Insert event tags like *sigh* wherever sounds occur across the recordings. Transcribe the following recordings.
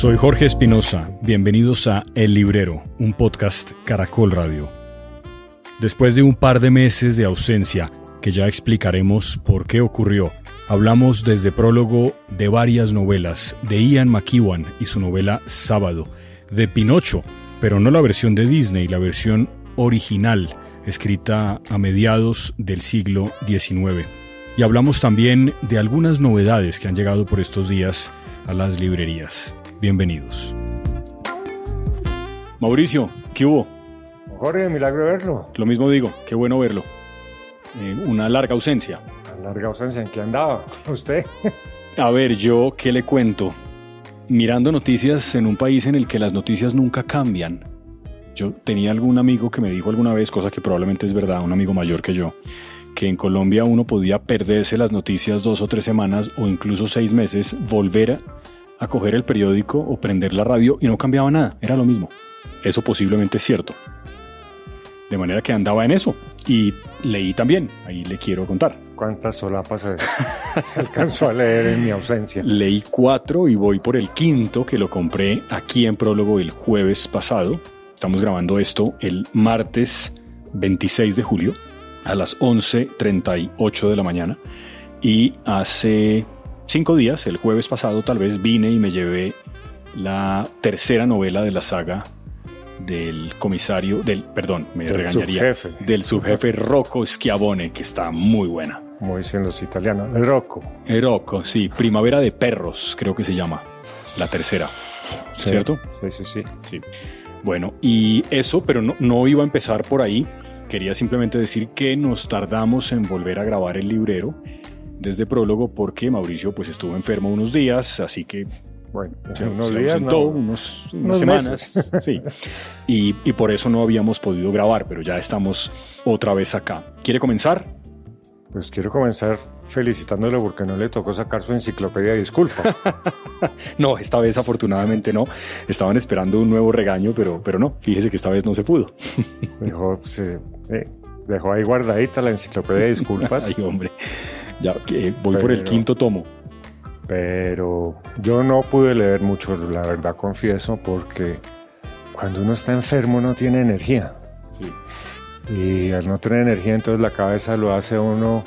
Soy Jorge Espinosa, bienvenidos a El Librero, un podcast Caracol Radio. Después de un par de meses de ausencia, que ya explicaremos por qué ocurrió, hablamos desde prólogo de varias novelas, de Ian McEwan y su novela Sábado, de Pinocho, pero no la versión de Disney, la versión original, escrita a mediados del siglo XIX. Y hablamos también de algunas novedades que han llegado por estos días a las librerías. Bienvenidos. Mauricio, ¿qué hubo? Jorge, milagro verlo. Lo mismo digo, qué bueno verlo. Eh, una larga ausencia. Una larga ausencia, ¿en qué andaba *laughs* usted? A ver, yo, ¿qué le cuento? Mirando noticias en un país en el que las noticias nunca cambian. Yo tenía algún amigo que me dijo alguna vez, cosa que probablemente es verdad, un amigo mayor que yo, que en Colombia uno podía perderse las noticias dos o tres semanas o incluso seis meses, volver a a coger el periódico o prender la radio y no cambiaba nada, era lo mismo. Eso posiblemente es cierto. De manera que andaba en eso y leí también, ahí le quiero contar. ¿Cuántas solapas se, *laughs* alcanzó a leer en mi ausencia? Leí cuatro y voy por el quinto que lo compré aquí en prólogo el jueves pasado. Estamos grabando esto el martes 26 de julio a las 11.38 de la mañana y hace cinco días, el jueves pasado tal vez, vine y me llevé la tercera novela de la saga del comisario, del, perdón, me regañaría, subjefe. del subjefe Rocco Schiavone, que está muy buena. Como dicen los italianos, Rocco. Rocco, sí, Primavera de Perros, creo que se llama, la tercera, ¿cierto? Sí, sí, sí, Bueno, y eso, pero no, no iba a empezar por ahí. Quería simplemente decir que nos tardamos en volver a grabar el librero desde prólogo porque Mauricio pues estuvo enfermo unos días, así que bueno, se, unos se días, unos, unas semanas, sí. Y, y, por eso no habíamos podido grabar, pero ya estamos otra vez acá. ¿Quiere comenzar? Pues quiero comenzar felicitándole porque no le tocó sacar su enciclopedia, disculpas *laughs* no, esta vez afortunadamente no. Estaban esperando un nuevo regaño, pero, pero no, fíjese que esta vez no se pudo. Eh, dejó, ahí guardadita la enciclopedia, *laughs* disculpas. Ay, hombre. Ya voy por el quinto tomo. Pero yo no pude leer mucho, la verdad confieso, porque cuando uno está enfermo no tiene energía. Sí. Y al no tener energía, entonces la cabeza lo hace uno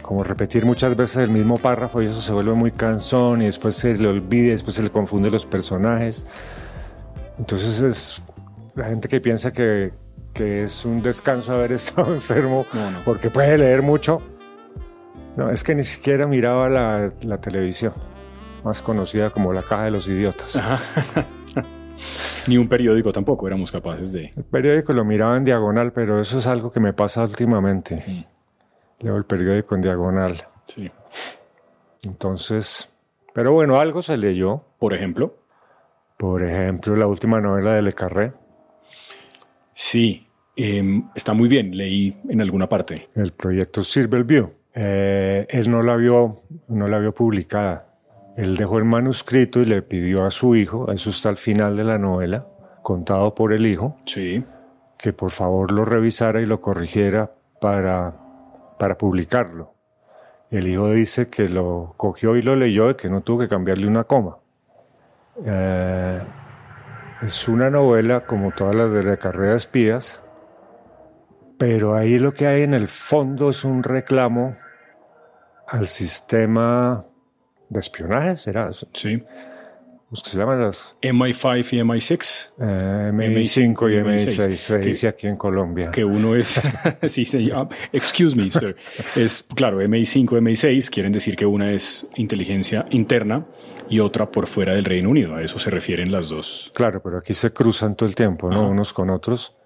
como repetir muchas veces el mismo párrafo y eso se vuelve muy cansón y después se le olvida, después se le confunde los personajes. Entonces es la gente que piensa que, es un descanso haber *laughs* estado enfermo porque puede leer mucho no, es que ni siquiera miraba la, televisión, más conocida como la caja de los idiotas. *laughs* Ni un periódico tampoco éramos capaces de. El periódico lo miraba en diagonal, pero eso es algo que me pasa últimamente. Mm. Leo el periódico en diagonal. Sí. Entonces, pero bueno, algo se leyó. Por ejemplo. Por ejemplo, la última novela de Le Carré. Sí, em, está muy bien, leí en alguna parte. El proyecto Silverview. Eh, él no la, vio, no la vio publicada. Él dejó el manuscrito y le pidió a su hijo, eso está al final de la novela, contado por el hijo, sí. que por favor lo revisara y lo corrigiera para, para publicarlo. El hijo dice que lo cogió y lo leyó y que no tuvo que cambiarle una coma. Eh, es una novela, como todas las de la carrera espías, pero ahí lo que hay en el fondo es un reclamo al sistema de espionaje, ¿será? Sí. ¿Qué se llaman las... MI5 y MI6. Eh, MI5, y MI6, se dice aquí en Colombia. Que uno es, *laughs* sí, excuse me, sir. Es, claro, MI5, MI6 quieren decir que una es inteligencia interna y otra por fuera del Reino Unido. A eso se refieren las dos. Claro, pero aquí se cruzan todo el tiempo, ¿no? Unos con otros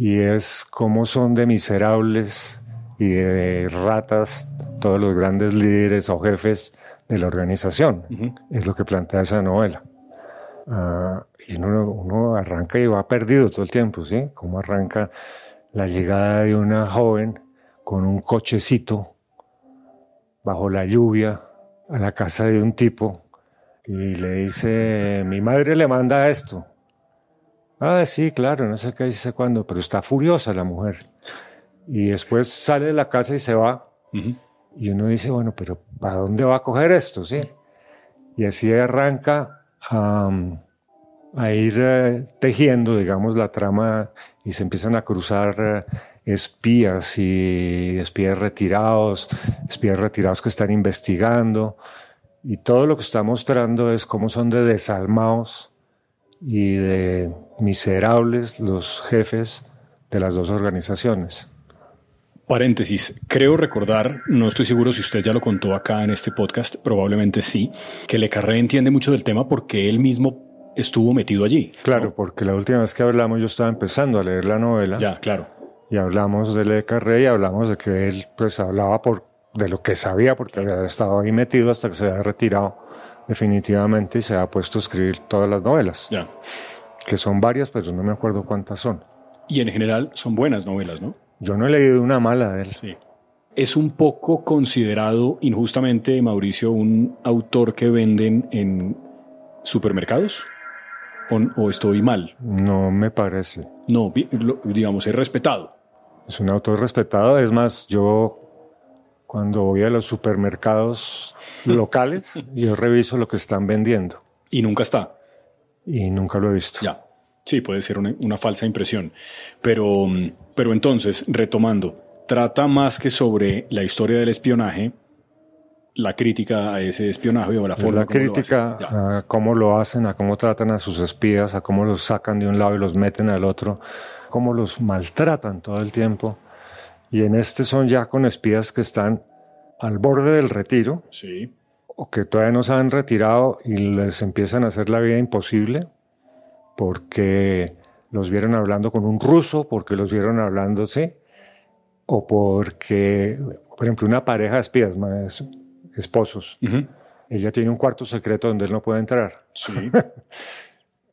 y es cómo son de miserables y de ratas todos los grandes líderes o jefes de la organización. Es lo que plantea esa novela. Ah, y uno, uno, arranca y va perdido todo el tiempo, ¿sí? Cómo arranca la llegada de una joven con un cochecito bajo la lluvia a la casa de un tipo y le dice, mi madre le manda esto. Ah, sí, claro, no sé qué, dice sé cuándo, pero está furiosa la mujer. Y después sale de la casa y se va. Y uno dice, bueno, pero ¿para dónde va a coger esto? Sí. Y así arranca a ir eh, tejiendo, digamos, la trama y se empiezan a cruzar eh, espías y espías retirados, espías retirados que están investigando. Y todo lo que está mostrando es cómo son de desalmados y de miserables los jefes de las dos organizaciones. Paréntesis, creo recordar, no estoy seguro si usted ya lo contó acá en este podcast, probablemente sí, que Le Carré entiende mucho del tema porque él mismo estuvo metido allí. Claro, porque la última vez que hablamos yo estaba empezando a leer la novela. Ya, claro. Y hablamos de Le Carré y hablamos de que él pues hablaba por, de lo que sabía porque había estado ahí metido hasta que se había retirado definitivamente se ha puesto a escribir todas las novelas, ya. que son varias, pero no me acuerdo cuántas son. Y en general son buenas novelas, ¿no? Yo no he leído una mala de él. Sí. Es un poco considerado injustamente, Mauricio, un autor que venden en supermercados. ¿O, o estoy mal? No me parece. No, digamos, es respetado. Es un autor respetado. Es más, yo cuando voy a los supermercados locales, *laughs* yo reviso lo que están vendiendo. Y nunca está. Y nunca lo he visto. Ya. Sí, puede ser una, falsa impresión. Pero, mm, pero entonces, retomando, trata más que sobre la historia del espionaje, la crítica a ese espionaje o la forma. La crítica lo hacen. a cómo lo hacen, a cómo tratan a sus espías, a cómo los sacan de un lado y los meten al otro, cómo los maltratan todo el tiempo y en este son ya con espías que están al borde del retiro, sí. o que todavía no se han retirado y les empiezan a hacer la vida imposible porque los vieron hablando con un ruso, porque los vieron hablándose, o porque, por ejemplo, una pareja de espías, más esposos, ella tiene un cuarto secreto donde él no puede entrar. Sí. *laughs*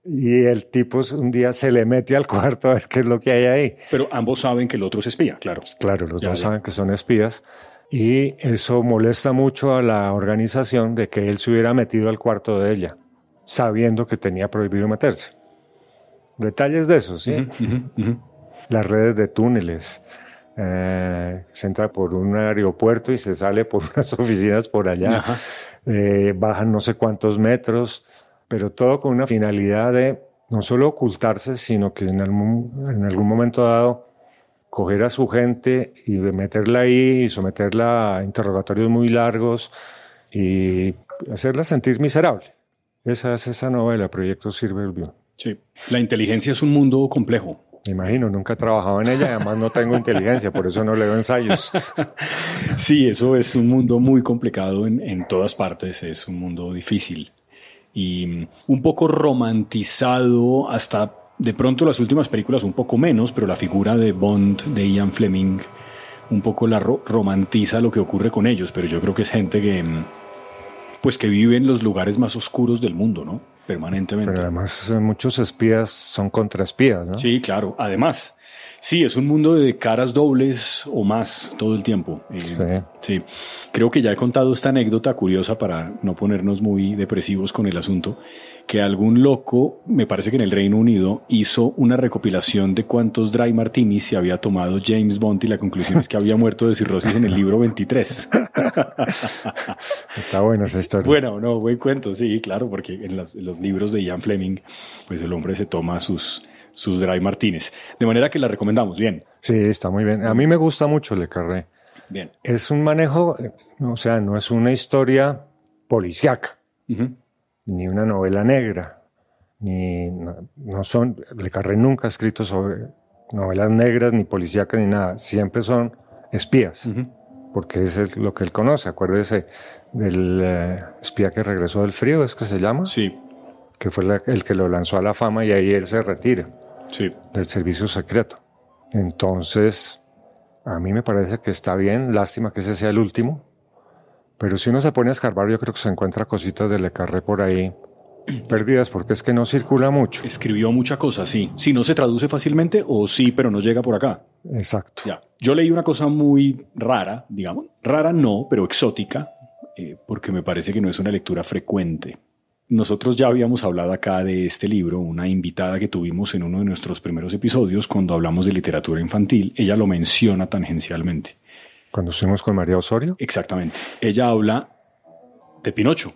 y el tipo un día se le mete al cuarto a ver qué es lo que hay ahí. Pero ambos saben que el otro es espía, claro. Pues claro, los dos saben que son espías. Y eso molesta mucho a la organización de que él se hubiera metido al cuarto de ella, sabiendo que tenía prohibido meterse. Detalles de eso, ¿sí? Las redes de túneles. Eh, se entra por un aeropuerto y se sale por *laughs* unas oficinas por allá. Eh, bajan no sé cuántos metros pero todo con una finalidad de no solo ocultarse, sino que en algún, en algún momento dado coger a su gente y meterla ahí y someterla a interrogatorios muy largos y hacerla sentir miserable. Esa es esa novela, Proyecto Silverview. Sí, la inteligencia es un mundo complejo. Me imagino, nunca he trabajado en ella, además no tengo inteligencia, por eso no leo ensayos. *laughs* Sí, eso es un mundo muy complicado en todas partes, es un mundo difícil y un poco romantizado hasta de pronto las últimas películas un poco menos, pero la figura de Bond, de Ian Fleming, un poco la romantiza lo que ocurre con ellos, pero yo creo que es gente que mm, pues que vive en los lugares más oscuros del mundo, ¿no? Permanentemente. Pero además eh, muchos espías son contraespías, ¿no? Sí, claro. Además, sí, es un mundo de caras dobles o más todo el tiempo. Eh, sí. Creo que ya he contado esta anécdota curiosa para no ponernos muy depresivos con el asunto, que algún loco, me parece que en el Reino Unido, hizo una recopilación de cuántos dry martinis se había tomado James Bond y la conclusión es que había muerto de cirrosis en el libro 23. *laughs* *laughs* Está bueno esa historia. Bueno, no, buen cuento, sí, claro, porque en, los libros de Ian Fleming, pues el hombre se toma sus, sus dry martínez. De manera que la recomendamos, bien. Sí, está muy bien. A mí me gusta mucho Le Carré. Bien. Es un manejo, o sea, no es una historia policiaca, ni una novela negra, ni no, son. Le Carré nunca ha escrito sobre novelas negras, ni policíacas, ni nada. Siempre son espías porque es lo que él conoce. Acuérdese del eh, espía que regresó del frío, ¿es que se llama? Sí. Que fue el que lo lanzó a la fama y ahí él se retira del servicio secreto. Entonces, a mí me parece que está bien, lástima que ese sea el último, pero si uno se pone a escarbar, yo creo que se encuentra cositas de Le Carré por ahí *clears throat* perdidas porque es que no circula mucho. Escribió mucha cosa, sí. Si no se traduce fácilmente o sí, pero no llega por acá. Exacto. Ya. Yo leí una cosa muy rara, digamos, rara no, pero exótica, eh, porque me parece que no es una lectura frecuente. Nosotros ya habíamos hablado acá de este libro, una invitada que tuvimos en uno de nuestros primeros episodios cuando hablamos de literatura infantil, ella lo menciona tangencialmente. Cuando estuvimos con María Osorio. Exactamente. Ella habla de Pinocho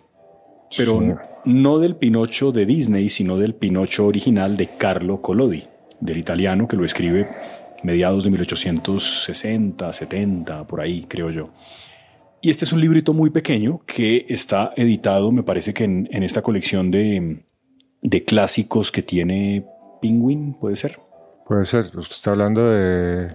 pero no del Pinocho de Disney, sino del Pinocho original de Carlo Collodi, del italiano que lo escribe mediados de 1860, 70, por ahí, creo yo. Y este es un librito muy pequeño que está editado, me parece que en, esta colección de, clásicos que tiene Penguin, ¿puede ser? Puede ser. Usted está hablando de,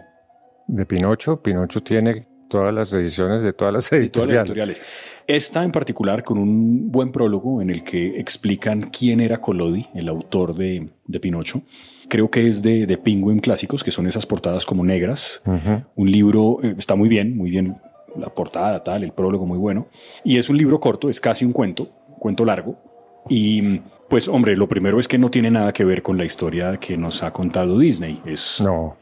de Pinocho. Pinocho tiene todas las ediciones de todas las *laughs* editoriales. Esta en particular con un buen prólogo en el que explican quién era Collodi, el autor de, Pinocho. Creo que es de, de, Penguin Clásicos, que son esas portadas como negras. Un libro, eh, está muy bien, muy bien la portada, tal, el prólogo muy bueno. Y es un libro corto, es casi un cuento, cuento largo. Y mm, pues hombre, lo primero es que no tiene nada que ver con la historia que nos ha contado Disney. Es, no,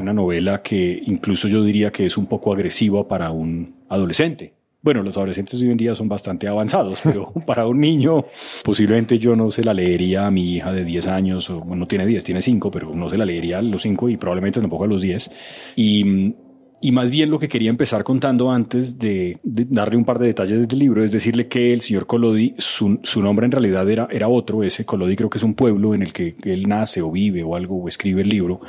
una novela que incluso yo diría que es un poco agresiva para un adolescente. Bueno, los adolescentes hoy en día son bastante avanzados, *laughs* pero para un niño posiblemente yo no se la leería a mi hija de 10 años, o no tiene 10, tiene 5, pero no se la leería a los 5 y probablemente tampoco a los 10. Y mm, y más bien lo que quería empezar contando antes de, darle un par de detalles del libro es decirle que el señor Colodi, su, nombre en realidad era, era otro, ese Colodi creo que es un pueblo en el que él nace o vive o algo o escribe el libro,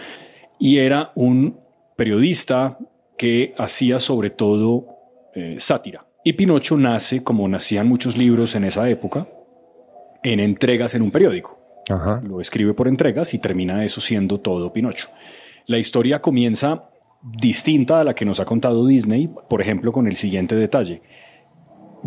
y era un periodista que hacía sobre todo eh, sátira. Y Pinocho nace como nacían muchos libros en esa época, en entregas en un periódico. Lo escribe por entregas y termina eso siendo todo Pinocho. La historia comienza distinta a la que nos ha contado Disney, por ejemplo, con el siguiente detalle.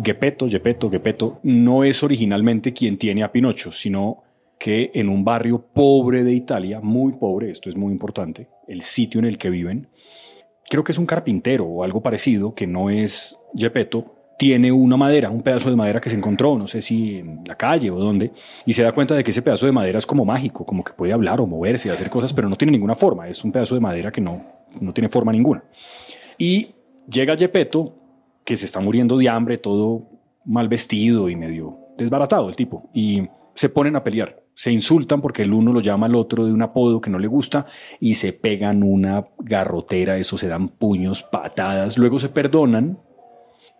Gepetto, Gepetto, Gepetto no es originalmente quien tiene a Pinocho, sino que en un barrio pobre de Italia, muy pobre, esto es muy importante, el sitio en el que viven, creo que es un carpintero o algo parecido, que no es Gepetto, tiene una madera, un pedazo de madera que se encontró, no sé si en la calle o dónde, y se da cuenta de que ese pedazo de madera es como mágico, como que puede hablar o moverse, y hacer cosas, pero no tiene ninguna forma, es un pedazo de madera que no, no tiene forma ninguna. Y llega Gepetto, que se está muriendo de hambre, todo mal vestido y medio desbaratado el tipo, y se ponen a pelear. Se insultan porque el uno lo llama al otro de un apodo que no le gusta y se pegan una garrotera, eso se dan puños, patadas, luego se perdonan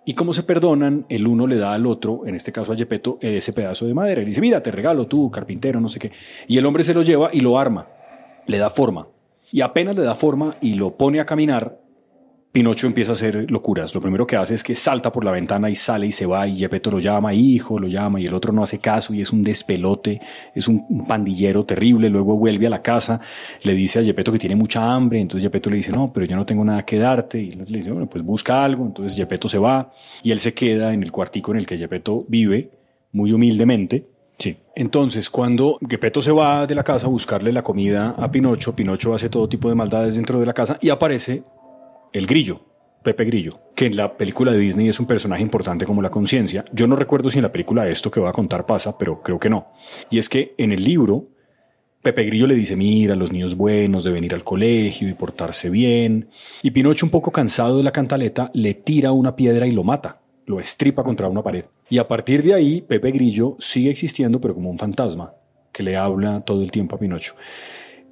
y como se perdonan, el uno le da al otro, en este caso a Gepetto, ese pedazo de madera. Y dice, mira, te regalo tú, carpintero, no sé qué. Y el hombre se lo lleva y lo arma, le da forma y apenas le da forma y lo pone a caminar, Pinocho empieza a hacer locuras. Lo primero que hace es que salta por la ventana y sale y se va y Gepetto lo llama, hijo, lo llama y el otro no hace caso y es un despelote, es un pandillero terrible. Luego vuelve a la casa, le dice a Gepetto que tiene mucha hambre, entonces Gepetto le dice, no, pero yo no tengo nada que darte y le dice, bueno, pues busca algo. Entonces Gepetto se va y él se queda en el cuartico en el que Gepetto vive, muy humildemente Sí. Entonces, cuando Gepetto se va de la casa a buscarle la comida a Pinocho, Pinocho hace todo tipo de maldades dentro de la casa y aparece el grillo, Pepe Grillo, que en la película de Disney es un personaje importante como la conciencia. Yo no recuerdo si en la película esto que voy a contar pasa, pero creo que no. Y es que en el libro, Pepe Grillo le dice, mira, los niños buenos deben ir al colegio y portarse bien. Y Pinocho, un poco cansado de la cantaleta, le tira una piedra y lo mata lo estripa contra una pared. Y a partir de ahí, Pepe Grillo sigue existiendo, pero como un fantasma que le habla todo el tiempo a Pinocho.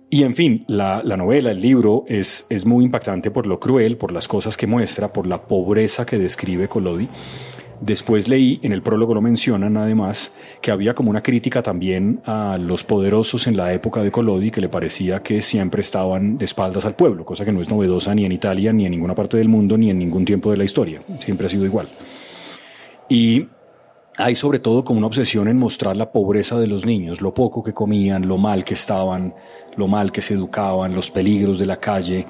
Y en fin, la, novela, el libro, es, es muy impactante por lo cruel, por las cosas que muestra, por la pobreza que describe Colodi. Después leí, en el prólogo lo mencionan además, que había como una crítica también a los poderosos en la época de Colodi, que le parecía que siempre estaban de espaldas al pueblo, cosa que no es novedosa ni en Italia, ni en ninguna parte del mundo, ni en ningún tiempo de la historia. Siempre ha sido igual. Y hay sobre todo como una obsesión en mostrar la pobreza de los niños, lo poco que comían, lo mal que estaban, lo mal que se educaban, los peligros de la calle,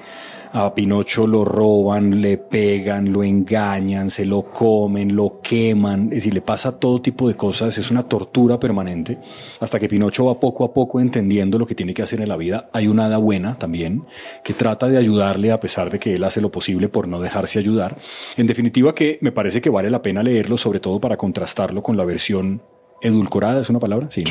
a Pinocho lo roban, le pegan, lo engañan, se lo comen, lo queman, es decir, le pasa todo tipo de cosas, es una tortura permanente, hasta que Pinocho va poco a poco entendiendo lo que tiene que hacer en la vida. Hay una hada buena también, que trata de ayudarle a pesar de que él hace lo posible por no dejarse ayudar. En definitiva que me parece que vale la pena leerlo, sobre todo para contrastarlo con la versión edulcorada, ¿es una palabra? Sí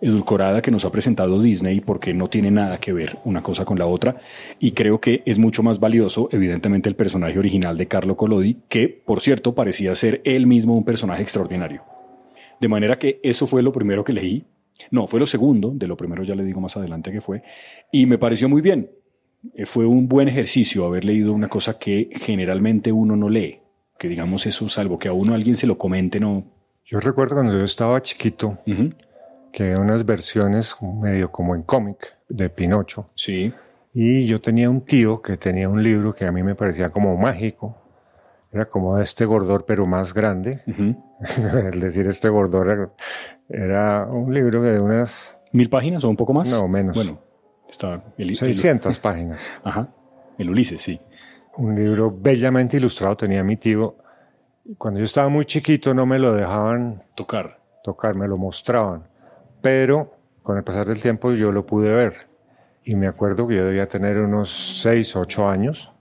edulcorada que nos ha presentado Disney porque no tiene nada que ver una cosa con la otra y creo que es mucho más valioso evidentemente el personaje original de Carlo Collodi que por cierto parecía ser él mismo un personaje extraordinario. De manera que eso fue lo primero que leí, no, fue lo segundo, de lo primero ya le digo más adelante que fue y me pareció muy bien. Eh, fue un buen ejercicio haber leído una cosa que generalmente uno no lee, que digamos eso, salvo que a uno alguien se lo comente, no. Yo recuerdo cuando yo estaba chiquito, que unas versiones medio como en cómic de Pinocho. Sí. Y yo tenía un tío que tenía un libro que a mí me parecía como mágico. Era como este gordor, pero más grande. es *laughs* decir, este gordor era, un libro de unas... ¿Mil páginas o un poco más? No, menos. Bueno, estaba... El, 600 *laughs* páginas. Ajá. El Ulises, sí. Un libro bellamente ilustrado tenía mi tío. Cuando yo estaba muy chiquito no me lo dejaban... Tocar. Tocar, me lo mostraban pero con el pasar del tiempo yo lo pude ver. Y me acuerdo que yo debía tener unos 6, o 8 años.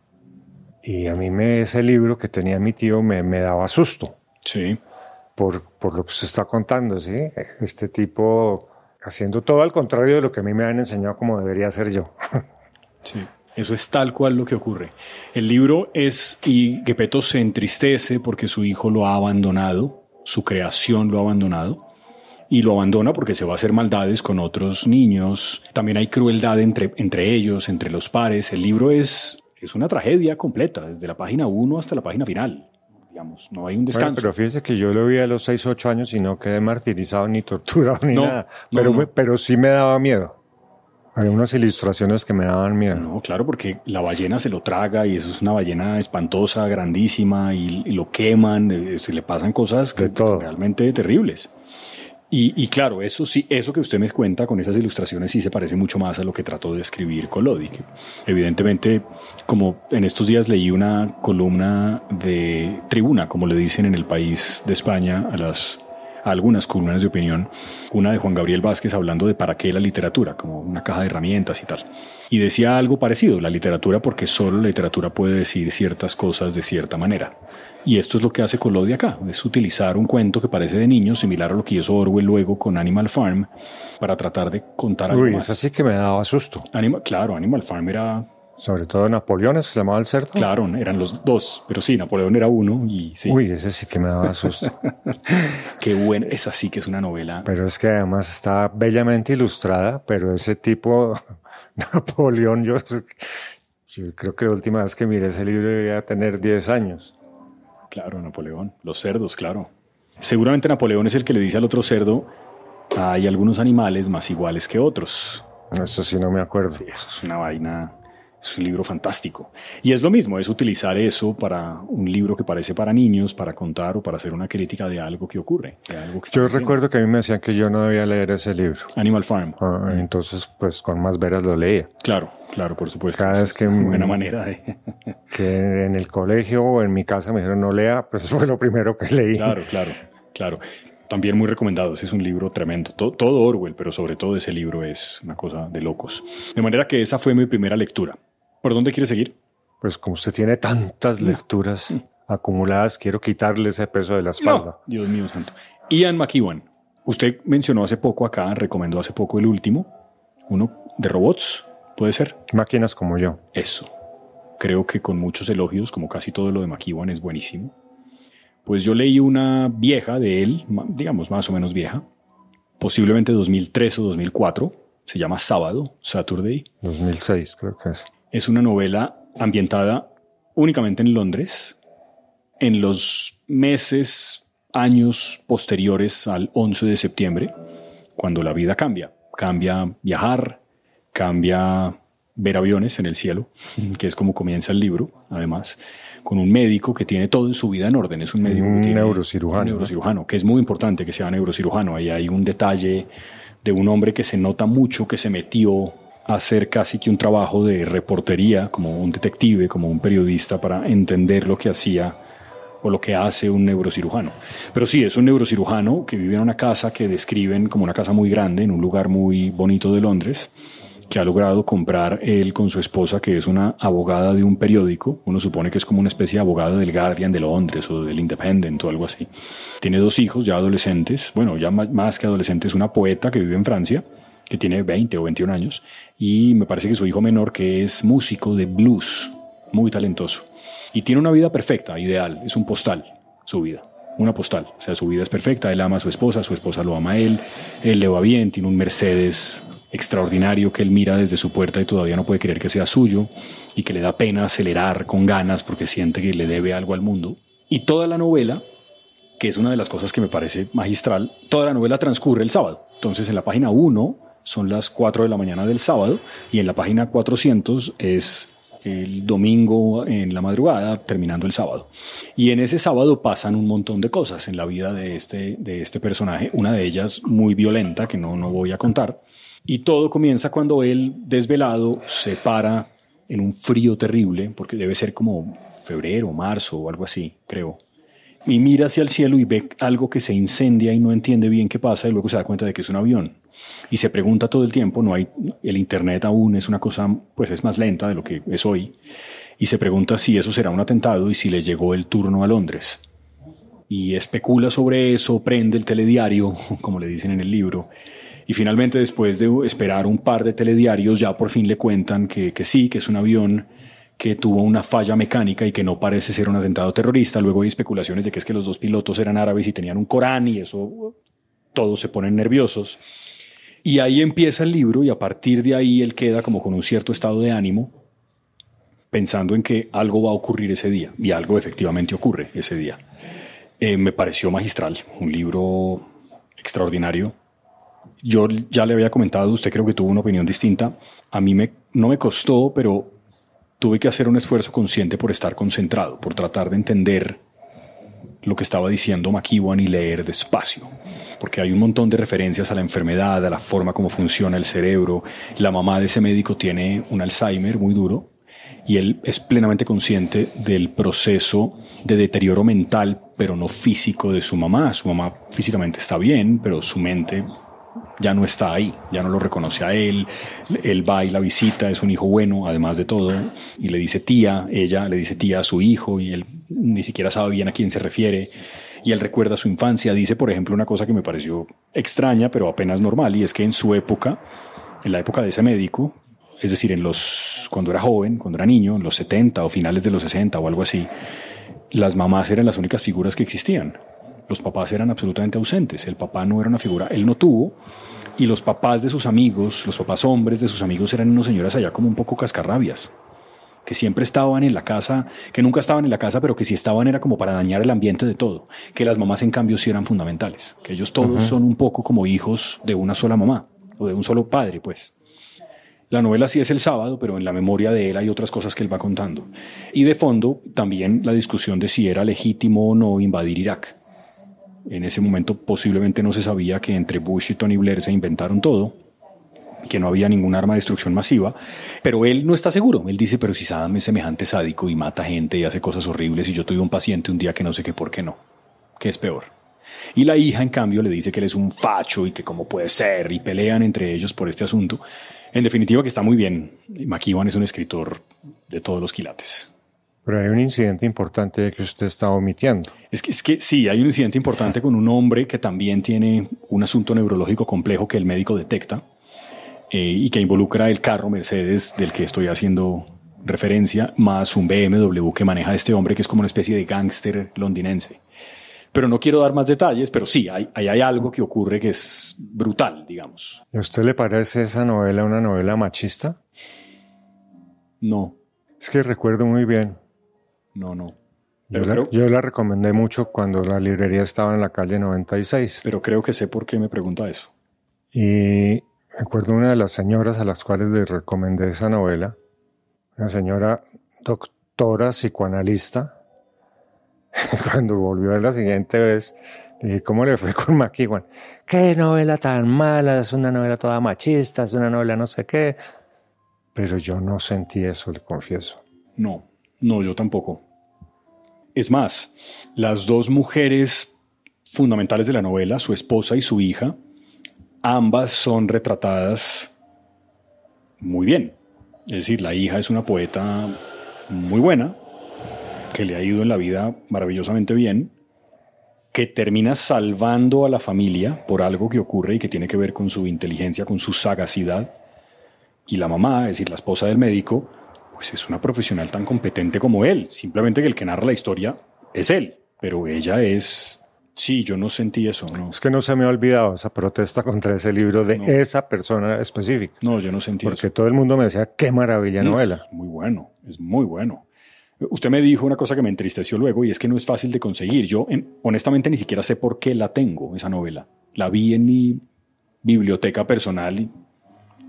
Y a mí me, ese libro que tenía mi tío me, daba susto. Sí. Por, por, lo que se está contando, ¿sí? Este tipo haciendo todo al contrario de lo que a mí me han enseñado como debería ser yo. *laughs* Sí. Eso es tal cual lo que ocurre. El libro es, y Gepeto se entristece porque su hijo lo ha abandonado, su creación lo ha abandonado, y lo abandona porque se va a hacer maldades con otros niños. También hay crueldad entre, entre ellos, entre los pares. El libro es, es una tragedia completa, desde la página 1 hasta la página final. Digamos, no hay un descanso. pero fíjese que yo lo vi a los 6, 8 años y no quedé martirizado ni torturado ni nada. pero, pero sí me daba miedo. Hay unas ilustraciones que me daban miedo. No, claro, porque la ballena se lo traga y eso es una ballena espantosa, grandísima, y, lo queman, eh, se le pasan cosas realmente terribles. Y, claro, eso sí, eso que usted me cuenta con esas ilustraciones sí se parece mucho más a lo que trató de escribir Colodi. evidentemente, como en estos días leí una columna de tribuna, como le dicen en el país de España a las algunas columnas de opinión, una de Juan Gabriel Vázquez hablando de para qué la literatura, como una caja de herramientas y tal. Y decía algo parecido, la literatura porque solo la literatura puede decir ciertas cosas de cierta manera. Y esto es lo que hace Colodia acá, es utilizar un cuento que parece de niño similar a lo que hizo Orwell luego con Animal Farm, para tratar de contar algo Uy, más. así que me daba susto. claro, Animal Farm era... Sobre todo Napoleón, se llamaba el cerdo. Claro, eran los dos, pero sí, Napoleón era uno y sí. Uy, ese sí que me daba susto. *laughs* Qué bueno, esa sí que es una novela. Pero es que además está bellamente ilustrada, pero ese tipo, *laughs* Napoleón, yo, yo creo que la última vez que miré ese libro debía tener 10 años. Claro, Napoleón. Los cerdos, claro. Seguramente Napoleón es el que le dice al otro cerdo, hay algunos animales más iguales que otros. Eso sí no me acuerdo. eso es una vaina es un libro fantástico. Y es lo mismo, es utilizar eso para un libro que parece para niños, para contar o para hacer una crítica de algo que ocurre. yo recuerdo que a mí me decían que yo no debía leer ese libro. Animal Farm. Ah, entonces, pues con más veras lo leía. Claro, claro, por supuesto. Cada vez que... Buena manera *laughs* que en el colegio o en mi casa me dijeron no lea, pues *laughs* fue lo primero que leí. Claro, claro, claro también muy recomendado. Ese es un libro tremendo. todo, Orwell, pero sobre todo ese libro es una cosa de locos. De manera que esa fue mi primera lectura. ¿Por dónde quiere seguir? Pues como usted tiene tantas lecturas mm. acumuladas, quiero quitarle ese peso de la espalda. Dios mío santo. Ian McEwan, usted mencionó hace poco acá, recomendó hace poco el último, uno de robots, ¿puede ser? Máquinas como yo. Eso. Creo que con muchos elogios, como casi todo lo de McEwan, es buenísimo. Pues yo leí una vieja de él, digamos más o menos vieja, posiblemente 2003 o 2004, se llama Sábado, Saturday. 2006 creo que es es una novela ambientada únicamente en Londres, en los meses, años posteriores al 11 de septiembre, cuando la vida cambia. Cambia viajar, cambia ver aviones en el cielo, *laughs* que es como comienza el libro, además, con un médico que tiene todo en su vida en orden. Es un médico. que neurocirujano. Un neurocirujano, que es muy importante que sea neurocirujano. Ahí hay un detalle de un hombre que se nota mucho, que se metió hacer casi que un trabajo de reportería, como un detective, como un periodista, para entender lo que hacía o lo que hace un neurocirujano. Pero sí, es un neurocirujano que vive en una casa que describen como una casa muy grande, en un lugar muy bonito de Londres, que ha logrado comprar él con su esposa, que es una abogada de un periódico. Uno supone que es como una especie de abogada del Guardian de Londres o del Independent o algo así. Tiene dos hijos ya adolescentes, bueno, ya más que adolescentes, una poeta que vive en Francia, que tiene 20 o 21 años, y me parece que su hijo menor, que es músico de blues, muy talentoso. Y tiene una vida perfecta, ideal, es un postal su vida, una postal. O sea, su vida es perfecta, él ama a su esposa, su esposa lo ama a él, él le va bien, tiene un Mercedes extraordinario que él mira desde su puerta y todavía no puede creer que sea suyo y que le da pena acelerar con ganas porque siente que le debe algo al mundo. Y toda la novela, que es una de las cosas que me parece magistral, toda la novela transcurre el sábado. Entonces en la página 1 son las 4 de la mañana del sábado y en la página 400 es el domingo en la madrugada, terminando el sábado. Y en ese sábado pasan un montón de cosas en la vida de este, de este personaje, una de ellas muy violenta que no, no voy a contar. Y todo comienza cuando él, desvelado, se para en un frío terrible, porque debe ser como febrero, marzo o algo así, creo, y mira hacia el cielo y ve algo que se incendia y no entiende bien qué pasa y luego se da cuenta de que es un avión. Y se pregunta todo el tiempo, no hay el internet aún es una cosa pues es más lenta de lo que es hoy y se pregunta si eso será un atentado y si le llegó el turno a Londres. Y especula sobre eso, prende el telediario, *laughs* como le dicen en el libro. Y finalmente, después de esperar un par de telediarios, ya por fin le cuentan que, que sí, que es un avión que tuvo una falla mecánica y que no parece ser un atentado terrorista. Luego hay especulaciones de que es que los dos pilotos eran árabes y tenían un Corán y eso todos se ponen nerviosos. Y ahí empieza el libro y a partir de ahí él queda como con un cierto estado de ánimo pensando en que algo va a ocurrir ese día y algo efectivamente ocurre ese día. Eh, me pareció magistral, un libro extraordinario. Yo ya le había comentado, usted creo que tuvo una opinión distinta. A mí me, no me costó, pero tuve que hacer un esfuerzo consciente por estar concentrado, por tratar de entender lo que estaba diciendo McEwan y leer despacio, porque hay un montón de referencias a la enfermedad, a la forma como funciona el cerebro. La mamá de ese médico tiene un Alzheimer muy duro y él es plenamente consciente del proceso de deterioro mental, pero no físico de su mamá. Su mamá físicamente está bien, pero su mente ya no está ahí, ya no lo reconoce a él, él va y la visita, es un hijo bueno, además de todo, y le dice tía, ella le dice tía a su hijo, y él ni siquiera sabe bien a quién se refiere, y él recuerda su infancia, dice, por ejemplo, una cosa que me pareció extraña, pero apenas normal, y es que en su época, en la época de ese médico, es decir, en los, cuando era joven, cuando era niño, en los 70 o finales de los 60 o algo así, las mamás eran las únicas figuras que existían los papás eran absolutamente ausentes, el papá no era una figura, él no tuvo, y los papás de sus amigos, los papás hombres de sus amigos eran unos señoras allá como un poco cascarrabias, que siempre estaban en la casa, que nunca estaban en la casa, pero que si estaban era como para dañar el ambiente de todo, que las mamás en cambio sí eran fundamentales, que ellos todos son un poco como hijos de una sola mamá o de un solo padre, pues. La novela sí es el sábado, pero en la memoria de él hay otras cosas que él va contando. Y de fondo también la discusión de si era legítimo o no invadir Irak. En ese momento posiblemente no se sabía que entre Bush y Tony Blair se inventaron todo, que no había ningún arma de destrucción masiva, pero él no está seguro. Él dice, pero si Saddam es semejante sádico y mata gente y hace cosas horribles y yo tuve un paciente un día que no sé qué por qué no, que es peor. Y la hija, en cambio, le dice que él es un facho y que cómo puede ser, y pelean entre ellos por este asunto. En definitiva, que está muy bien. McEwan es un escritor de todos los quilates. Pero hay un incidente importante que usted está omitiendo. Es que, es que sí, hay un incidente importante con un hombre que también tiene un asunto neurológico complejo que el médico detecta eh, y que involucra el carro Mercedes del que estoy haciendo referencia, más un BMW que maneja este hombre que es como una especie de gángster londinense. Pero no quiero dar más detalles, pero sí, hay, hay algo que ocurre que es brutal, digamos. ¿A usted le parece esa novela una novela machista? No. Es que recuerdo muy bien no, no. yo, la, recomendé mucho cuando la librería estaba en la calle 96. Pero creo que sé por qué me pregunta eso. Y recuerdo una de las señoras a las cuales le recomendé esa novela, una señora doctora psicoanalista, *laughs* cuando volvió la siguiente vez, le dije, ¿cómo le fue con McEwan? ¿Qué novela tan mala? Es una novela toda machista, es una novela no sé qué. Pero yo no sentí eso, le confieso. No, no, yo tampoco. Es más, las dos mujeres fundamentales de la novela, su esposa y su hija, ambas son retratadas muy bien. Es decir, la hija es una poeta muy buena, que le ha ido en la vida maravillosamente bien, que termina salvando a la familia por algo que ocurre y que tiene que ver con su inteligencia, con su sagacidad. Y la mamá, es decir, la esposa del médico, pues es una profesional tan competente como él. Simplemente que el que narra la historia es él, pero ella es... Sí, yo no sentí eso. Es que no se me ha olvidado esa protesta contra ese libro de esa persona específica. No, yo no sentí Porque todo el mundo me decía, qué maravilla novela. Muy bueno, es muy bueno. Usted me dijo una cosa que me entristeció luego y es que no es fácil de conseguir. Yo honestamente ni siquiera sé por qué la tengo, esa novela. La vi en mi biblioteca personal y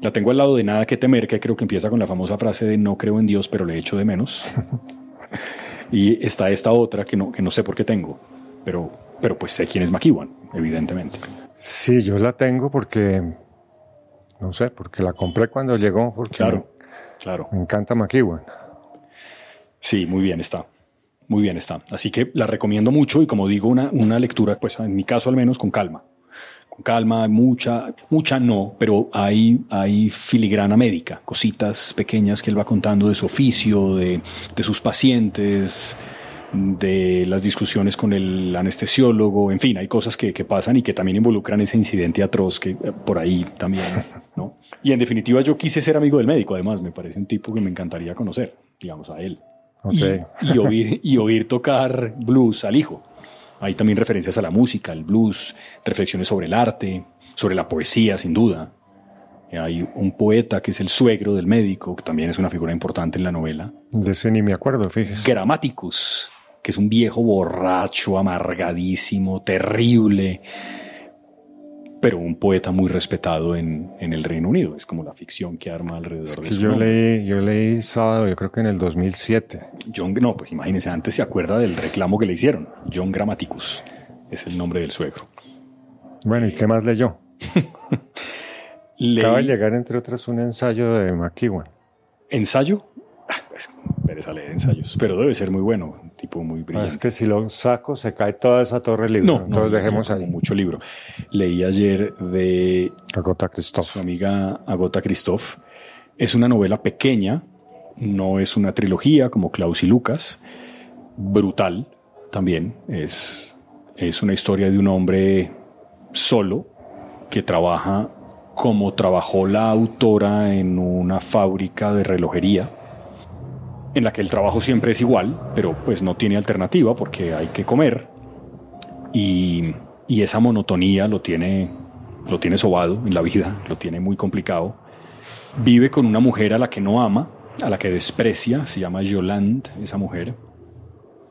la tengo al lado de Nada que temer, que creo que empieza con la famosa frase de no creo en Dios, pero le echo de menos. *laughs* y está esta otra que no, que no sé por qué tengo, pero, pero pues sé quién es McEwan, evidentemente. Sí, yo la tengo porque, no sé, porque la compré cuando llegó, porque claro, claro. me encanta McEwan. Sí, muy bien está. Muy bien está. Así que la recomiendo mucho y como digo, una, una lectura, pues en mi caso al menos, con calma calma, mucha, mucha no, pero hay, hay filigrana médica, cositas pequeñas que él va contando de su oficio, de, sus pacientes, de las discusiones con el anestesiólogo, en fin, hay cosas que, pasan y que también involucran ese incidente atroz que eh, por ahí también, ¿no? *laughs* Y en definitiva yo quise ser amigo del médico, además, me parece un tipo que me encantaría conocer, digamos, a él. Y, y, oír, y oír tocar blues al hijo. Hay también referencias a la música, al blues, reflexiones sobre el arte, sobre la poesía, sin duda. Hay un poeta que es el suegro del médico, que también es una figura importante en la novela. De ese ni me acuerdo, fíjese. Gramaticus, que es un viejo borracho, amargadísimo, terrible, pero un poeta muy respetado en, el Reino Unido. Es como la ficción que arma alrededor de su yo leí, yo leí sábado, yo creo que en el 2007. John, no, pues imagínense, antes se acuerda del reclamo que le hicieron. John Grammaticus es el nombre del suegro. Bueno, ¿y qué más leyó? *laughs* Acaba de llegar, entre otras, un ensayo de McEwan. ¿Ensayo? Ah, leer ensayos, pero debe ser muy bueno tipo muy pues brillante. Es que si lo saco se cae toda esa torre libre. No, no entonces dejemos ahí. mucho libro. Leí ayer de Agota Christoph. su amiga Agota Christoph. Es una novela pequeña, no es una trilogía como Klaus y Lucas. Brutal también. Es, es una historia de un hombre solo que trabaja como trabajó la autora en una fábrica de relojería en la que el trabajo siempre es igual, pero pues no tiene alternativa porque hay que comer. Y, esa monotonía lo tiene, lo tiene sobado en la vida, lo tiene muy complicado. Vive con una mujer a la que no ama, a la que desprecia, se llama Yolande, esa mujer,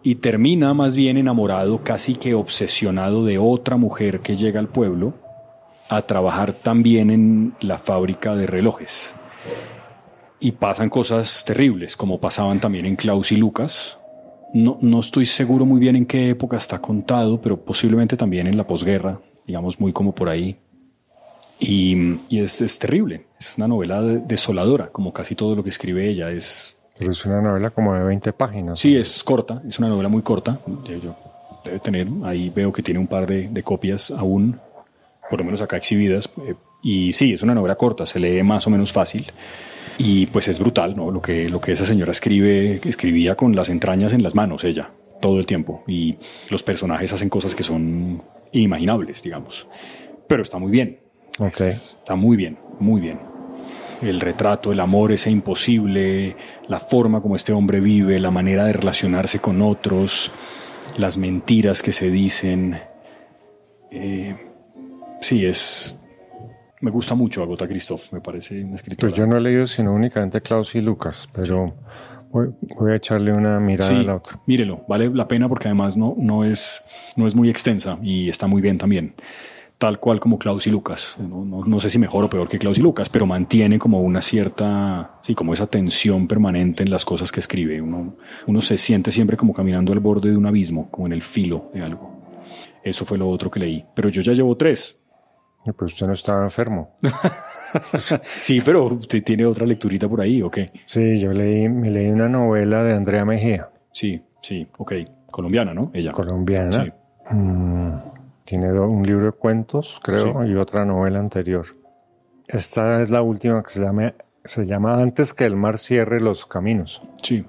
y termina más bien enamorado, casi que obsesionado de otra mujer que llega al pueblo a trabajar también en la fábrica de relojes y pasan cosas terribles, como pasaban también en Klaus y Lucas. No, no estoy seguro muy bien en qué época está contado, pero posiblemente también en la posguerra, digamos muy como por ahí. Y, y es, terrible, es una novela desoladora, como casi todo lo que escribe ella. Es, es una novela como de 20 páginas. Sí, es corta, es una novela muy corta. Yo, debe tener, ahí veo que tiene un par de, de copias aún, por lo menos acá exhibidas. Eh, y sí, es una novela corta, se lee más o menos fácil. Y pues es brutal, ¿no? Lo que, lo que esa señora escribe, escribía con las entrañas en las manos, ella, todo el tiempo. Y los personajes hacen cosas que son inimaginables, digamos. Pero está muy bien. Okay. Está muy bien, muy bien. El retrato, el amor, ese imposible, la forma como este hombre vive, la manera de relacionarse con otros, las mentiras que se dicen. Eh, sí, es, me gusta mucho Agota Christoph, me parece un escritor Pues yo no he leído sino únicamente Klaus y Lucas, pero voy, a echarle una mirada a la otra. Mírelo, vale la pena porque además no, no, es, no es muy extensa y está muy bien también. Tal cual como Klaus y Lucas. No, sé si mejor o peor que Klaus y Lucas, pero mantiene como una cierta, sí, como esa tensión permanente en las cosas que escribe. Uno, uno se siente siempre como caminando al borde de un abismo, como en el filo de algo. Eso fue lo otro que leí. Pero yo ya llevo tres pues usted no estaba enfermo. *laughs* sí, pero usted tiene otra lecturita por ahí, ¿o qué? Sí, yo leí, me leí una novela de Andrea Mejía. Sí, sí, ok. Colombiana, ¿no? Ella. Colombiana. Sí. Mm, tiene un libro de cuentos, creo, y otra novela anterior. Esta es la última que se llama, se llama Antes que el mar cierre los caminos. Sí.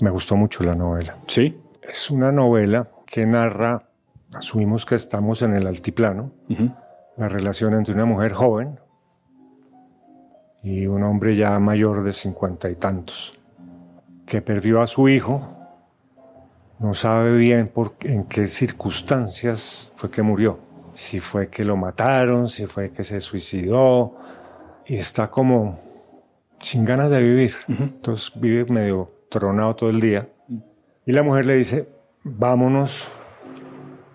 Me gustó mucho la novela. Sí. Es una novela que narra, asumimos que estamos en el altiplano, la relación entre una mujer joven y un hombre ya mayor de cincuenta y tantos, que perdió a su hijo, no sabe bien por, en qué circunstancias fue que murió, si fue que lo mataron, si fue que se suicidó, y está como sin ganas de vivir, entonces vive medio tronado todo el día, y la mujer le dice, vámonos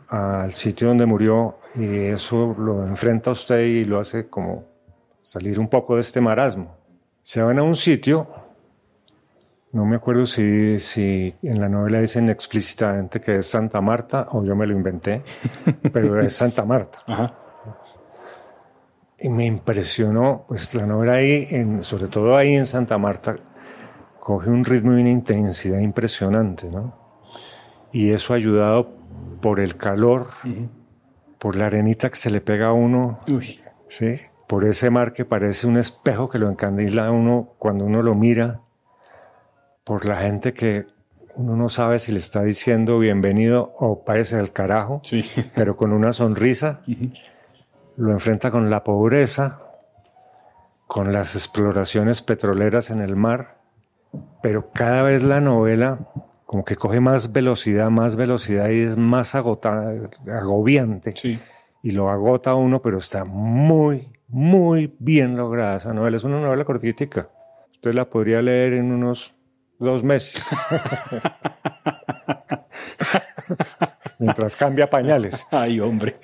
al sitio donde murió y eso lo enfrenta a usted y lo hace como salir un poco de este marasmo. Se van a un sitio, no me acuerdo si, si en la novela dicen explícitamente que es Santa Marta o yo me lo inventé, *laughs* pero es Santa Marta. Y me impresionó, pues la novela ahí, sobre todo ahí en Santa Marta, coge un ritmo y una intensidad impresionante, ¿no? Y eso ayudado por el calor por la arenita que se le pega a uno. Sí. Por ese mar que parece un espejo que lo encandila a uno cuando uno lo mira. Por la gente que uno no sabe si le está diciendo bienvenido o parece el carajo, sí. *laughs* pero con una sonrisa. Lo enfrenta con la pobreza, con las exploraciones petroleras en el mar, pero cada vez la novela como que coge más velocidad, más velocidad y es más agota, agobiante. Sí. Y lo agota uno, pero está muy, muy bien lograda esa novela. Es una novela cortitica. Usted la podría leer en unos dos meses. *laughs* Mientras cambia pañales. Ay, hombre.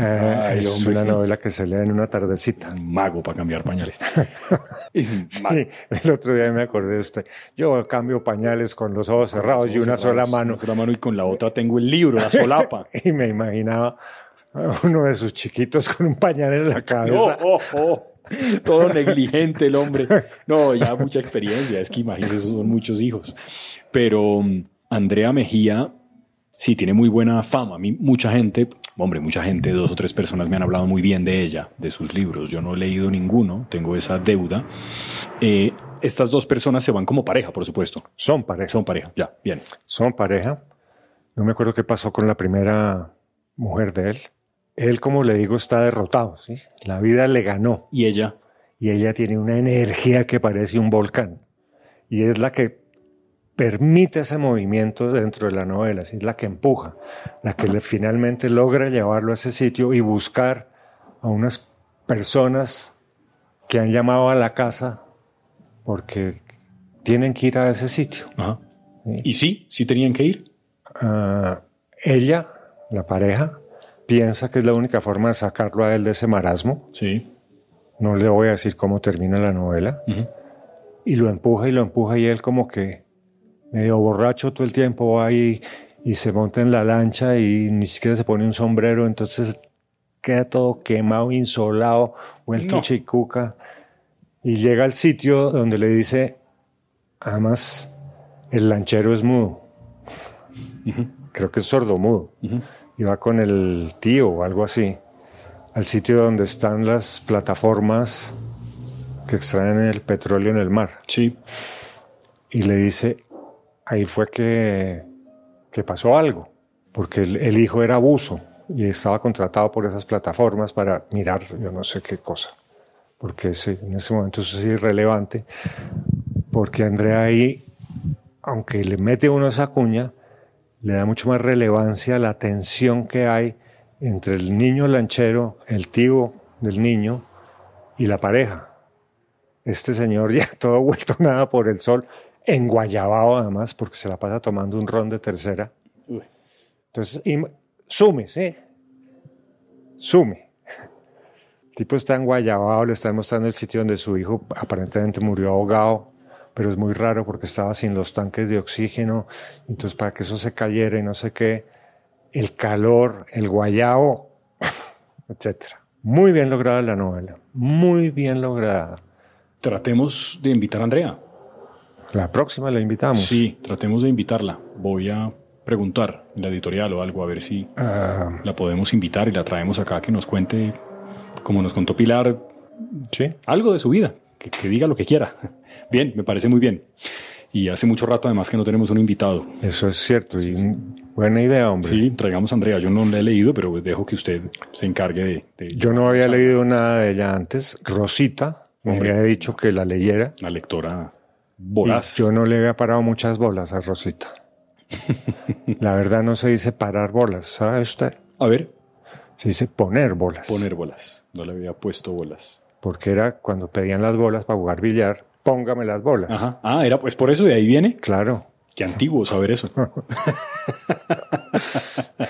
Eh, es hombre, una novela que se lee en una tardecita. Un mago para cambiar pañales. *laughs* el otro día me acordé de usted. Yo cambio pañales con los ojos cerrados y una sola mano. Una mano y con la otra tengo el libro, la solapa. *laughs* y me imaginaba uno de sus chiquitos con un pañal en la cabeza. Oh, oh, Todo negligente el hombre. No, ya mucha experiencia. Es que imagínese, esos son muchos hijos. Pero mm, Andrea Mejía Sí, tiene muy buena fama. A mí, mucha gente, hombre, mucha gente, dos o tres personas me han hablado muy bien de ella, de sus libros. Yo no he leído ninguno, tengo esa deuda. Eh, estas dos personas se van como pareja, por supuesto. Son pareja. Son pareja, ya, bien. Son pareja. No me acuerdo qué pasó con la primera mujer de él. Él, como le digo, está derrotado, ¿sí? La vida le ganó. ¿Y ella? Y ella tiene una energía que parece un volcán. Y es la que permite ese movimiento dentro de la novela, es la que empuja, la que finalmente logra llevarlo a ese sitio y buscar a unas personas que han llamado a la casa porque tienen que ir a ese sitio. ¿Y sí? ¿Sí tenían que ir? Ah, ella, la pareja, piensa que es la única forma de sacarlo a él de ese marasmo. Sí. No le voy a decir cómo termina la novela. Y lo empuja y lo empuja y él como que medio borracho todo el tiempo, ahí y, se monta en la lancha y ni siquiera se pone un sombrero, entonces queda todo quemado, insolado, vuelto chicuca. Y llega al sitio donde le dice, además, el lanchero es mudo. Creo que es sordo mudo. Y va con el tío o algo así, al sitio donde están las plataformas que extraen el petróleo en el mar. Sí. Y le dice, ahí fue que, pasó algo, porque el, hijo era abuso y estaba contratado por esas plataformas para mirar yo no sé qué cosa, porque en ese momento eso es irrelevante, porque Andrea ahí, aunque le mete uno esa cuña, le da mucho más relevancia la tensión que hay entre el niño lanchero, el tío del niño y la pareja. Este señor *laughs* ya todo vuelto nada por el sol Guayabao, además, porque se la pasa tomando un ron de tercera. Entonces, sume, ¿sí? Sume. El tipo está en Guayabao, le está mostrando el sitio donde su hijo aparentemente murió ahogado, pero es muy raro porque estaba sin los tanques de oxígeno. Entonces, para que eso se cayera y no sé qué, el calor, el guayabo, *coughs* etc. Muy bien lograda la novela, muy bien lograda. Tratemos de invitar a Andrea. La próxima la invitamos. Sí, tratemos de invitarla. Voy a preguntar en la editorial o algo a ver si ah. la podemos invitar y la traemos acá que nos cuente, como nos contó Pilar, algo de su vida, que, diga lo que quiera. *laughs* Bien, me parece muy bien. Y hace mucho rato además que no tenemos un invitado. Eso es cierto. y Buena idea, hombre. Sí, traigamos a Andrea. Yo no la he leído, pero dejo que usted se encargue de... Yo no había leído nada de ella antes. Rosita, hombre, me había dicho que la leyera. La lectora yo no le había parado muchas bolas a Rosita. *laughs* La verdad no se dice parar bolas, ¿sabe usted? A ver. Se dice poner bolas. Poner bolas. No le había puesto bolas. Porque era cuando pedían las bolas para jugar billar, póngame las bolas. Ajá. Ah, era pues por eso de ahí viene. Claro. Qué antiguo saber eso. *laughs*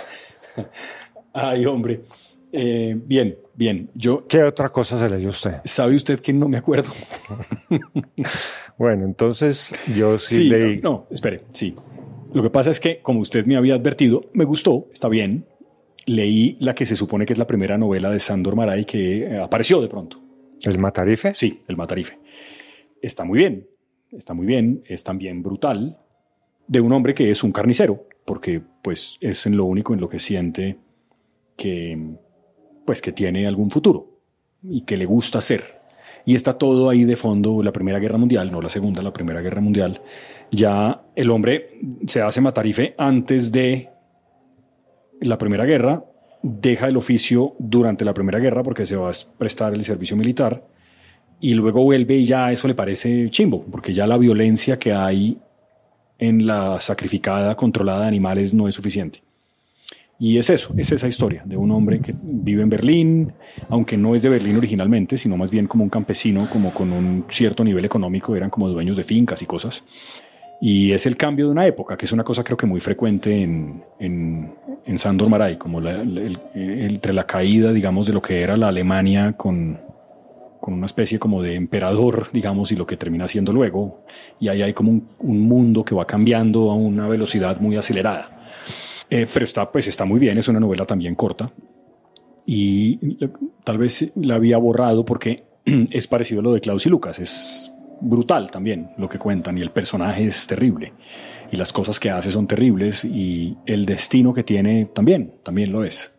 *laughs* Ay, hombre. Eh, bien, Bien, yo. ¿Qué otra cosa se leyó usted? ¿Sabe usted que no me acuerdo? *laughs* bueno, entonces yo sí, leí. No, espere, sí. Lo que pasa es que, como usted me había advertido, me gustó, está bien. Leí la que se supone que es la primera novela de Sandor Maray que eh, apareció de pronto. ¿El Matarife? Sí, el Matarife. Está muy bien, está muy bien, es también brutal, de un hombre que es un carnicero, porque pues es en lo único en lo que siente que pues que tiene algún futuro y que le gusta hacer. Y está todo ahí de fondo, la Primera Guerra Mundial, no la Segunda, la Primera Guerra Mundial. Ya el hombre se hace matarife antes de la Primera Guerra, deja el oficio durante la Primera Guerra porque se va a prestar el servicio militar y luego vuelve y ya eso le parece chimbo, porque ya la violencia que hay en la sacrificada, controlada de animales no es suficiente. Y es eso, es esa historia de un hombre que vive en Berlín, aunque no es de Berlín originalmente, sino más bien como un campesino, como con un cierto nivel económico, eran como dueños de fincas y cosas. Y es el cambio de una época, que es una cosa creo que muy frecuente en, en, en Sandor Maray, como entre la caída, digamos, de lo que era la Alemania con, una especie como de emperador, digamos, y lo que termina siendo luego. Y ahí hay como un mundo que va cambiando a una velocidad muy acelerada. Eh, pero está, pues está muy bien, es una novela también corta. Y tal vez la había borrado porque *clears throat* es parecido a lo de Klaus y Lucas. Es brutal también lo que cuentan y el personaje es terrible. Y las cosas que hace son terribles y el destino que tiene también, también lo es.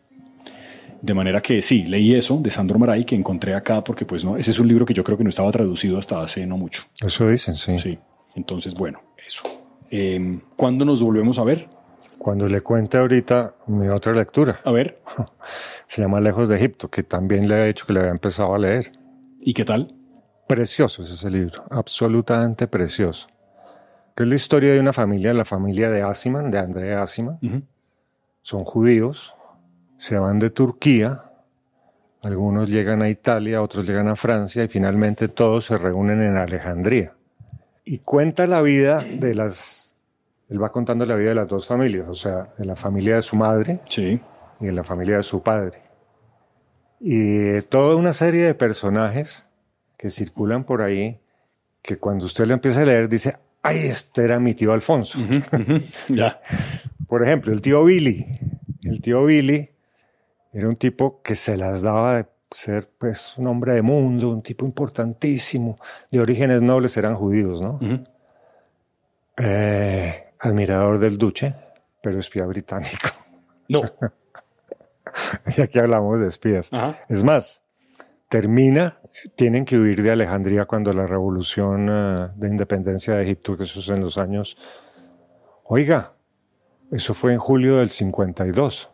De manera que sí, leí eso de Sandro Maray que encontré acá porque pues no, ese es un libro que yo creo que no estaba traducido hasta hace no mucho. Eso dicen, sí. Sí, entonces bueno, eso. Eh, ¿Cuándo nos volvemos a ver? cuando le cuente ahorita mi otra lectura. A ver. *laughs* Se llama Lejos de Egipto, que también le he dicho que le había empezado a leer. ¿Y qué tal? Precioso es ese libro, absolutamente precioso. Que es la historia de una familia, la familia de Asiman, de André Asiman. Son judíos, se van de Turquía, algunos llegan a Italia, otros llegan a Francia y finalmente todos se reúnen en Alejandría. Y cuenta la vida de las él va contando la vida de las dos familias, o sea, de la familia de su madre sí. y de la familia de su padre. Y toda una serie de personajes que circulan por ahí, que cuando usted le empieza a leer dice, ay, este era mi tío Alfonso. *laughs* ya. por ejemplo, el tío Billy. El tío Billy era un tipo que se las daba de ser pues un hombre de mundo, un tipo importantísimo, de orígenes nobles, eran judíos, ¿no? eh, Admirador del duche, pero espía británico. No. *laughs* ya que hablamos de espías. Es más, termina, tienen que huir de Alejandría cuando la revolución eh, de independencia de Egipto, que eso es en los años. Oiga, eso fue en julio del 52,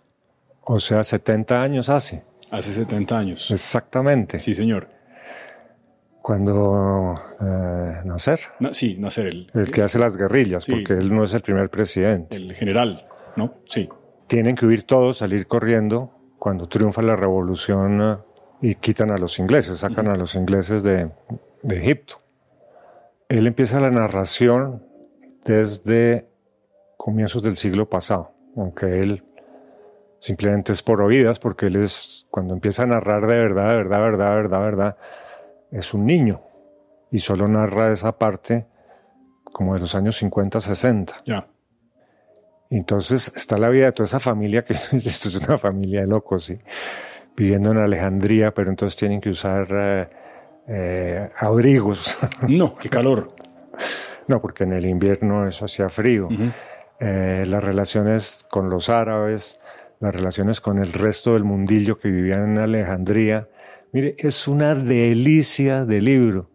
o sea, 70 años hace. Hace 70 años. Exactamente. Sí, señor cuando eh, nacer? sí, nacer El, el que hace las guerrillas, porque él no es el primer presidente. El general, ¿no? Sí. Tienen que huir todos, salir corriendo cuando triunfa la revolución eh, y quitan a los ingleses, sacan a los ingleses de, Egipto. Él empieza la narración desde comienzos del siglo pasado, aunque él simplemente es por oídas, porque él es, cuando empieza a narrar de verdad, de verdad, de verdad, verdad, verdad, es un niño y solo narra esa parte como de los años 50, 60. ya Entonces está la vida de toda esa familia, que *laughs* esto es una familia de locos, viviendo en Alejandría, pero entonces tienen que usar eh, eh, abrigos. *laughs* No, qué calor. no, porque en el invierno eso hacía frío. Eh, las relaciones con los árabes, las relaciones con el resto del mundillo que vivían en Alejandría, Mire, es una delicia de libro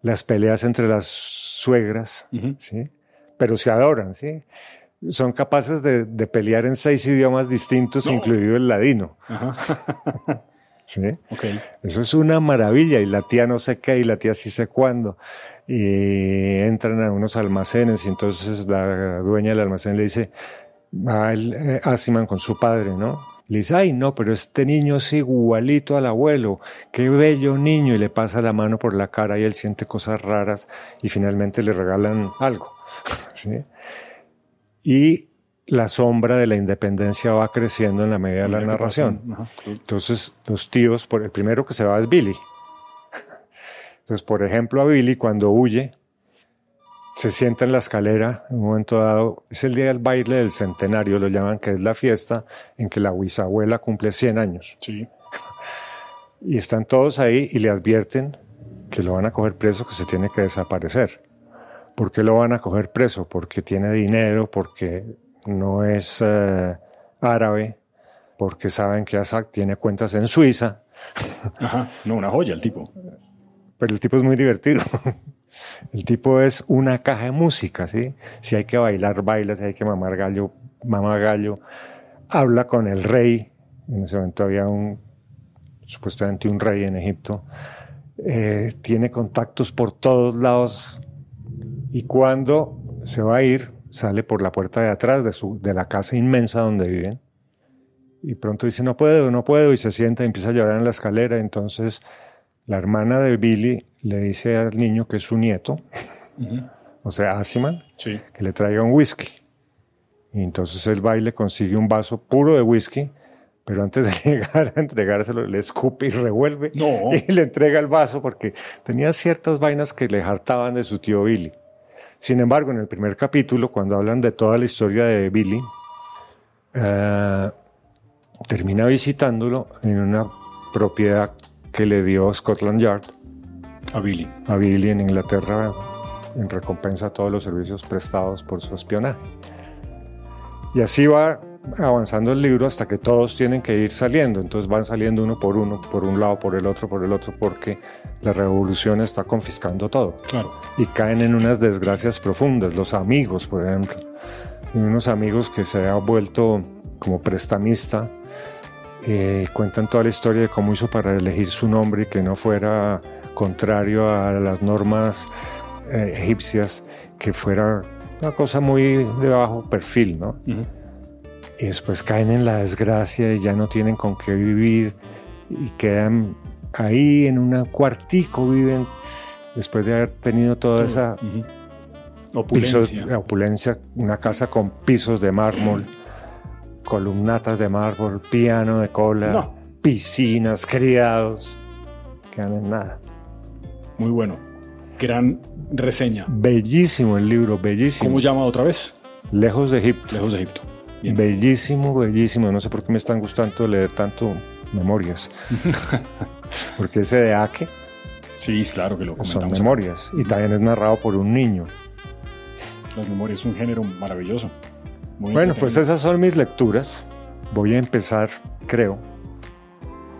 las peleas entre las suegras, ¿sí? pero se adoran, ¿sí? son capaces de, pelear en seis idiomas distintos, incluido el ladino. *laughs* ¿Sí? Eso es una maravilla. Y la tía no sé qué, y la tía sí sé cuándo. Y entran a unos almacenes, y entonces la dueña del almacén le dice a ah, el eh, Asiman ah, con su padre, ¿no? Le dice, ay, no, pero este niño es igualito al abuelo, qué bello niño, y le pasa la mano por la cara y él siente cosas raras y finalmente le regalan algo. *laughs* ¿sí? Y la sombra de la independencia va creciendo en la medida de la narración. Entonces, los tíos, por el primero que se va es Billy. *laughs* Entonces, por ejemplo, a Billy cuando huye, se sienta en la escalera en un momento dado. Es el día del baile del centenario, lo llaman, que es la fiesta en que la bisabuela cumple 100 años. Sí. *laughs* Y están todos ahí y le advierten que lo van a coger preso, que se tiene que desaparecer. ¿Por qué lo van a coger preso? Porque tiene dinero, porque no es eh, árabe, porque saben que asac tiene cuentas en Suiza. Ajá, no, una joya el tipo. Pero el tipo es muy divertido. *laughs* El tipo es una caja de música, ¿sí? Si hay que bailar, baila, si hay que mamar gallo, mama gallo. Habla con el rey, en ese momento había un, supuestamente un rey en Egipto. Eh, tiene contactos por todos lados y cuando se va a ir, sale por la puerta de atrás de, de la casa inmensa donde viven y pronto dice, no puedo, no puedo, y se sienta y empieza a llorar en la escalera. Entonces la hermana de Billy le dice al niño que es su nieto, o sea, Asiman, que le traiga un whisky. Y entonces el va le consigue un vaso puro de whisky, pero antes de *laughs* llegar a entregárselo, le escupe y revuelve y le entrega el vaso porque tenía ciertas vainas que le hartaban de su tío Billy. Sin embargo, en el primer capítulo, cuando hablan de toda la historia de Billy, eh, termina visitándolo en una propiedad que le dio Scotland Yard a Billy. A Billy en Inglaterra en recompensa a todos los servicios prestados por su espionaje. Y así va avanzando el libro hasta que todos tienen que ir saliendo. Entonces van saliendo uno por uno, por un lado, por el otro, por el otro, porque la revolución está confiscando todo. Claro. Y caen en unas desgracias profundas. Los amigos, por ejemplo. Unos amigos que se han vuelto como prestamista. Eh, cuentan toda la historia de cómo hizo para elegir su nombre y que no fuera contrario a las normas eh, egipcias, que fuera una cosa muy de bajo perfil, ¿no? Y después caen en la desgracia y ya no tienen con qué vivir y quedan ahí en un cuartico, viven después de haber tenido toda esa opulencia. una casa con pisos de mármol, columnatas de mármol, piano de cola, piscinas, criados, quedan en nada. Muy bueno. Gran reseña. Bellísimo el libro, bellísimo. ¿Cómo llama otra vez? Lejos de Egipto. Lejos de Egipto. Bellísimo, bellísimo. No sé por qué me están gustando leer tanto memorias. *laughs* Porque ese de Ake. Sí, claro que lo comentamos. Son memorias. Y también es narrado por un niño. Las memorias es un género maravilloso. Muy bueno, pues esas son mis lecturas. Voy a empezar, creo,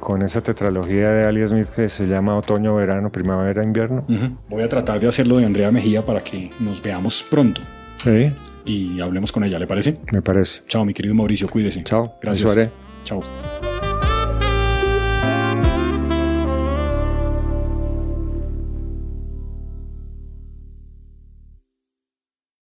con esa tetralogía de alias Smith que se llama Otoño, Verano, Primavera, Invierno. Voy a tratar de hacerlo de Andrea Mejía para que nos veamos pronto. Sí. Y hablemos con ella, ¿le parece? Me parece. Chao, mi querido Mauricio, cuídese. Chao. Gracias. Eso haré. Chao.